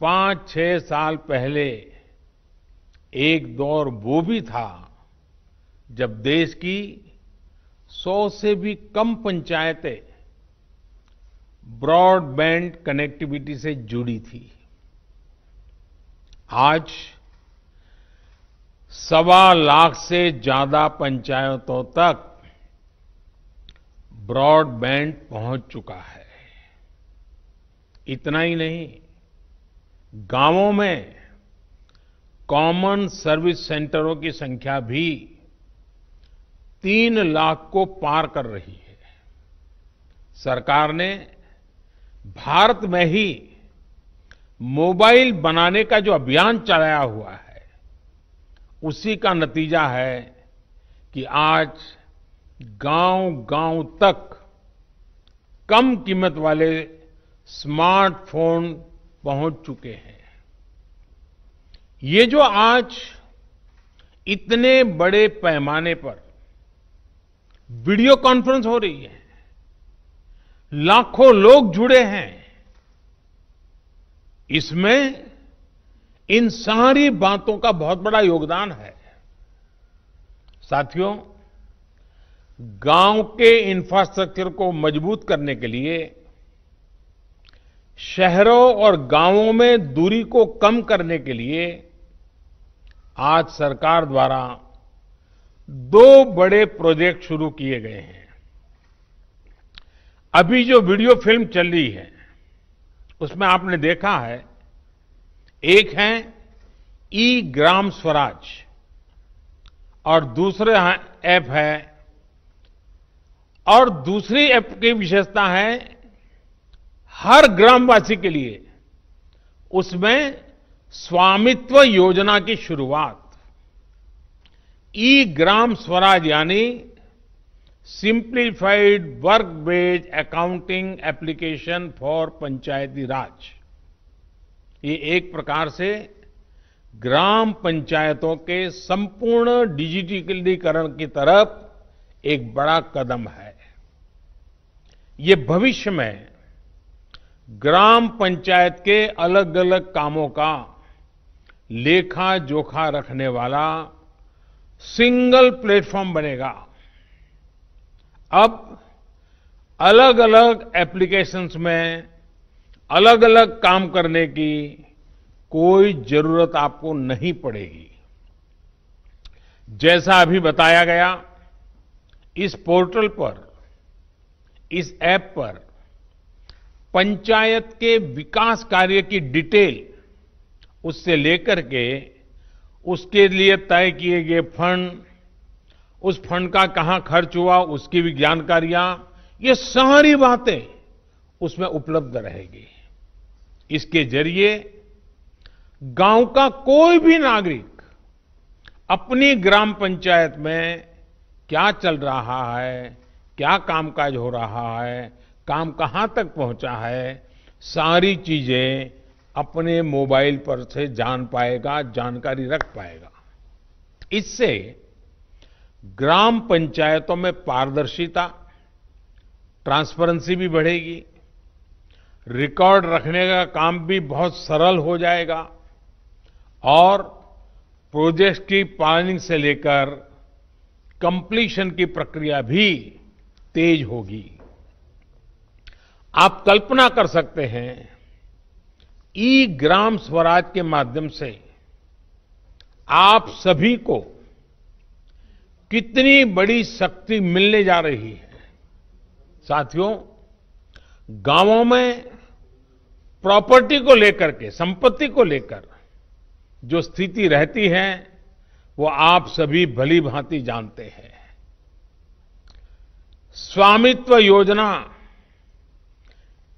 पांच छह साल पहले एक दौर वो भी था जब देश की सौ से भी कम पंचायतें ब्रॉडबैंड कनेक्टिविटी से जुड़ी थी आज सवा लाख से ज्यादा पंचायतों तक ब्रॉडबैंड पहुंच चुका है इतना ही नहीं गांवों में कॉमन सर्विस सेंटरों की संख्या भी तीन लाख को पार कर रही है सरकार ने भारत में ही मोबाइल बनाने का जो अभियान चलाया हुआ है उसी का नतीजा है कि आज गांव गांव तक कम कीमत वाले स्मार्टफोन पहुंच चुके हैं ये जो आज इतने बड़े पैमाने पर वीडियो कॉन्फ्रेंस हो रही है लाखों लोग जुड़े हैं इसमें इन सारी बातों का बहुत बड़ा योगदान है साथियों गांव के इंफ्रास्ट्रक्चर को मजबूत करने के लिए शहरों और गांवों में दूरी को कम करने के लिए आज सरकार द्वारा दो बड़े प्रोजेक्ट शुरू किए गए हैं अभी जो वीडियो फिल्म चल रही है उसमें आपने देखा है एक है ई ग्राम स्वराज और दूसरे ऐप है और दूसरी ऐप की विशेषता है हर ग्रामवासी के लिए उसमें स्वामित्व योजना की शुरुआत ई ग्राम स्वराज यानी simplified work based accounting application for Panchayati Raj ये एक प्रकार से ग्राम पंचायतों के संपूर्ण डिजिटलीकरण की तरफ एक बड़ा कदम है ये भविष्य में ग्राम पंचायत के अलग अलग कामों का लेखा जोखा रखने वाला सिंगल प्लेटफॉर्म बनेगा अब अलग अलग एप्लीकेशंस में अलग अलग काम करने की कोई जरूरत आपको नहीं पड़ेगी जैसा अभी बताया गया इस पोर्टल पर इस ऐप पर पंचायत के विकास कार्य की डिटेल उससे लेकर के उसके लिए तय किए गए फंड उस फंड का कहां खर्च हुआ उसकी भी जानकारियां ये सारी बातें उसमें उपलब्ध रहेगी इसके जरिए गांव का कोई भी नागरिक अपनी ग्राम पंचायत में क्या चल रहा है क्या कामकाज हो रहा है काम कहाँ तक पहुंचा है सारी चीजें अपने मोबाइल पर से जान पाएगा जानकारी रख पाएगा इससे ग्राम पंचायतों में पारदर्शिता ट्रांसपेरेंसी भी बढ़ेगी रिकॉर्ड रखने का काम भी बहुत सरल हो जाएगा और प्रोजेक्ट की प्लानिंग से लेकर कंप्लीशन की प्रक्रिया भी तेज होगी आप कल्पना कर सकते हैं ई ग्राम स्वराज के माध्यम से आप सभी को कितनी बड़ी शक्ति मिलने जा रही है साथियों गांवों में प्रॉपर्टी को लेकर के संपत्ति को लेकर जो स्थिति रहती है वो आप सभी भली भांति जानते हैं स्वामित्व योजना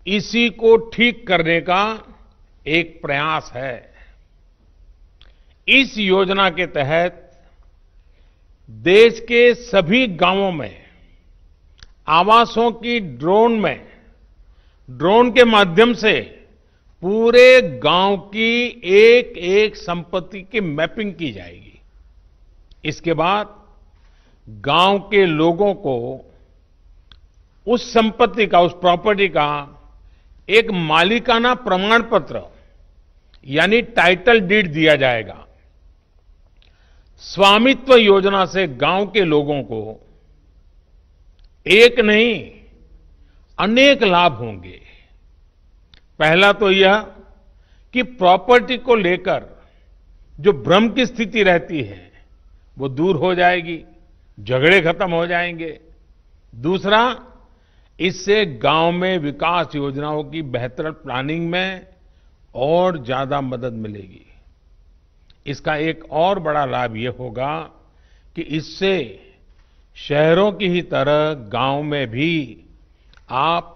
इसी को ठीक करने का एक प्रयास है इस योजना के तहत देश के सभी गांवों में आवासों की ड्रोन में ड्रोन के माध्यम से पूरे गांव की एक एक संपत्ति की मैपिंग की जाएगी इसके बाद गांव के लोगों को उस संपत्ति का उस प्रॉपर्टी का एक मालिकाना प्रमाण पत्र यानी टाइटल डीड दिया जाएगा स्वामित्व योजना से गांव के लोगों को एक नहीं अनेक लाभ होंगे पहला तो यह कि प्रॉपर्टी को लेकर जो भ्रम की स्थिति रहती है वो दूर हो जाएगी झगड़े खत्म हो जाएंगे दूसरा इससे गांव में विकास योजनाओं की बेहतर प्लानिंग में और ज्यादा मदद मिलेगी इसका एक और बड़ा लाभ ये होगा कि इससे शहरों की ही तरह गांव में भी आप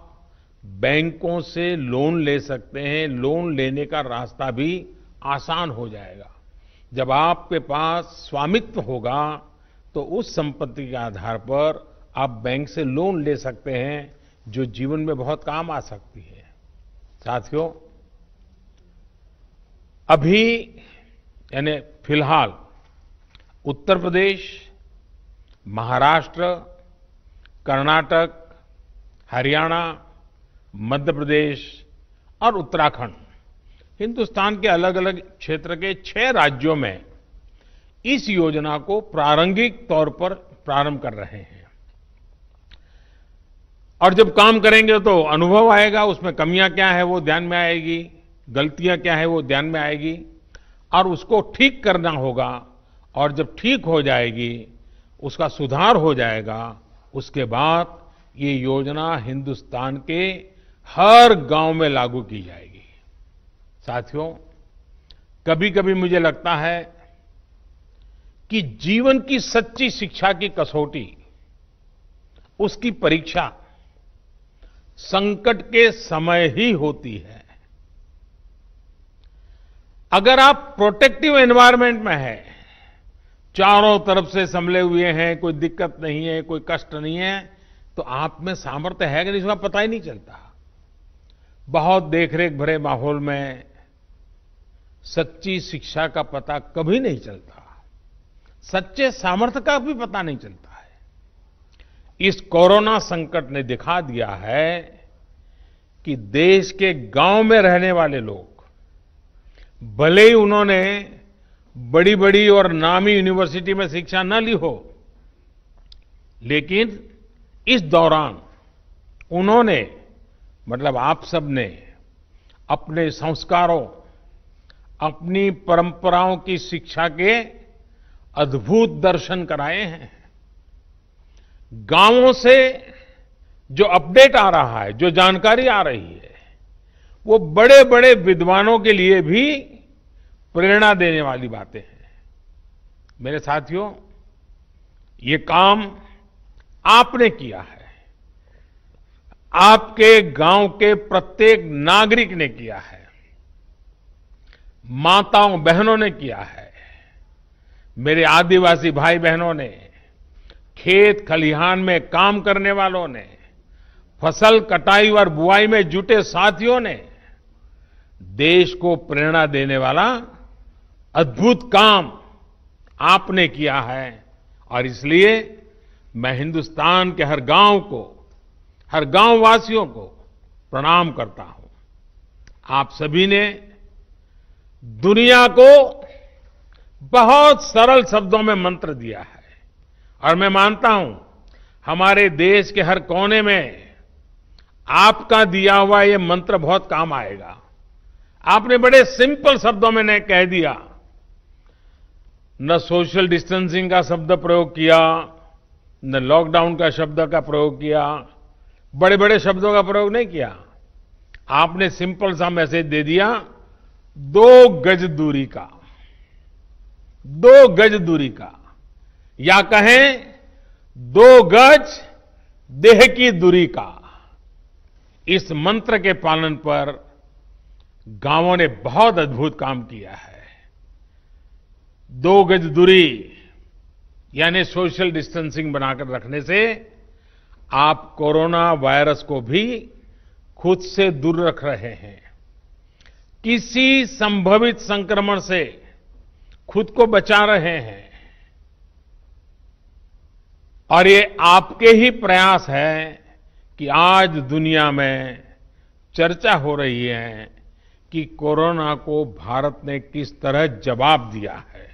बैंकों से लोन ले सकते हैं लोन लेने का रास्ता भी आसान हो जाएगा जब आपके पास स्वामित्व होगा तो उस संपत्ति के आधार पर आप बैंक से लोन ले सकते हैं जो जीवन में बहुत काम आ सकती है साथियों अभी यानी फिलहाल उत्तर प्रदेश महाराष्ट्र कर्नाटक हरियाणा मध्य प्रदेश और उत्तराखंड हिंदुस्तान के अलग अलग क्षेत्र के छह राज्यों में इस योजना को प्रारंभिक तौर पर प्रारंभ कर रहे हैं और जब काम करेंगे तो अनुभव आएगा उसमें कमियां क्या है वो ध्यान में आएगी गलतियां क्या है वो ध्यान में आएगी और उसको ठीक करना होगा और जब ठीक हो जाएगी उसका सुधार हो जाएगा उसके बाद ये योजना हिंदुस्तान के हर गांव में लागू की जाएगी साथियों कभी कभी मुझे लगता है कि जीवन की सच्ची शिक्षा की कसौटी उसकी परीक्षा संकट के समय ही होती है अगर आप प्रोटेक्टिव एनवायरनमेंट में हैं चारों तरफ से संभले हुए हैं कोई दिक्कत नहीं है कोई कष्ट नहीं है तो आप में सामर्थ्य है कि नहीं इसका पता ही नहीं चलता बहुत देखरेख भरे माहौल में सच्ची शिक्षा का पता कभी नहीं चलता सच्चे सामर्थ्य का भी पता नहीं चलता इस कोरोना संकट ने दिखा दिया है कि देश के गांव में रहने वाले लोग भले ही उन्होंने बड़ी बड़ी और नामी यूनिवर्सिटी में शिक्षा न ली हो लेकिन इस दौरान उन्होंने मतलब आप सब ने अपने संस्कारों अपनी परंपराओं की शिक्षा के अद्भुत दर्शन कराए हैं गांवों से जो अपडेट आ रहा है जो जानकारी आ रही है वो बड़े बड़े विद्वानों के लिए भी प्रेरणा देने वाली बातें हैं मेरे साथियों ये काम आपने किया है आपके गांव के प्रत्येक नागरिक ने किया है माताओं बहनों ने किया है मेरे आदिवासी भाई बहनों ने खेत खलिहान में काम करने वालों ने फसल कटाई और बुआई में जुटे साथियों ने देश को प्रेरणा देने वाला अद्भुत काम आपने किया है और इसलिए मैं हिंदुस्तान के हर गांव को हर गांव वासियों को प्रणाम करता हूं आप सभी ने दुनिया को बहुत सरल शब्दों में मंत्र दिया है और मैं मानता हूं हमारे देश के हर कोने में आपका दिया हुआ ये मंत्र बहुत काम आएगा आपने बड़े सिंपल शब्दों में ने कह दिया न सोशल डिस्टेंसिंग का शब्द प्रयोग किया न लॉकडाउन का शब्द का प्रयोग किया बड़े बड़े शब्दों का प्रयोग नहीं किया आपने सिंपल सा मैसेज दे दिया दो गज दूरी का दो गज दूरी का या कहें दो गज देह की दूरी का इस मंत्र के पालन पर गांवों ने बहुत अद्भुत काम किया है दो गज दूरी यानी सोशल डिस्टेंसिंग बनाकर रखने से आप कोरोना वायरस को भी खुद से दूर रख रहे हैं किसी संभवित संक्रमण से खुद को बचा रहे हैं और ये आपके ही प्रयास हैं कि आज दुनिया में चर्चा हो रही है कि कोरोना को भारत ने किस तरह जवाब दिया है